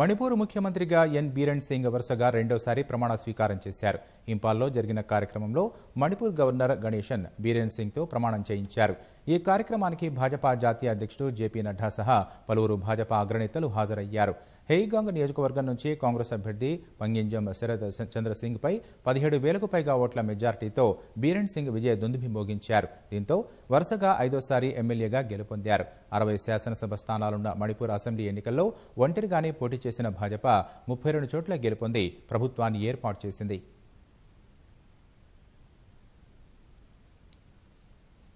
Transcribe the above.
మణిపూర్ ముఖ్యమంత్రిగా ఎన్ బీరణ్ సింగ్ వరుసగా రెండోసారి ప్రమాణ స్వీకారం చేశారు ఇంపాల్లో జరిగిన కార్యక్రమంలో మణిపూర్ గవర్నర్ గణేషన్ బీరేన్ సింగ్తో ప్రమాణం చేయించారు ఈ కార్యక్రమానికి భాజపా జాతీయ అధ్యక్షుడు జేపీ నడ్డా సహా పలువురు భాజపా అగ్రనేతలు హాజరయ్యారు హెయిగాంగ్ నియోజకవర్గం నుంచి కాంగ్రెస్ అభ్యర్థి పంగింజం శరద్ చంద్రసింగ్ పై పదిహేడు వేలకు పైగా ఓట్ల మెజార్టీతో బీరెన్ సింగ్ విజయ దుందుభి మోగించారు దీంతో వరుసగా ఐదోసారి ఎమ్మెల్యేగా గెలుపొందారు అరవై శాసనసభ స్థానాలున్న మణిపూర్ అసెంబ్లీ ఎన్నికల్లో ఒంటరిగానే పోటీ చేసిన భాజపా ముప్పై రెండు చోట్ల గెలుపొంది ప్రభుత్వాన్ని ఏర్పాటు చేసింది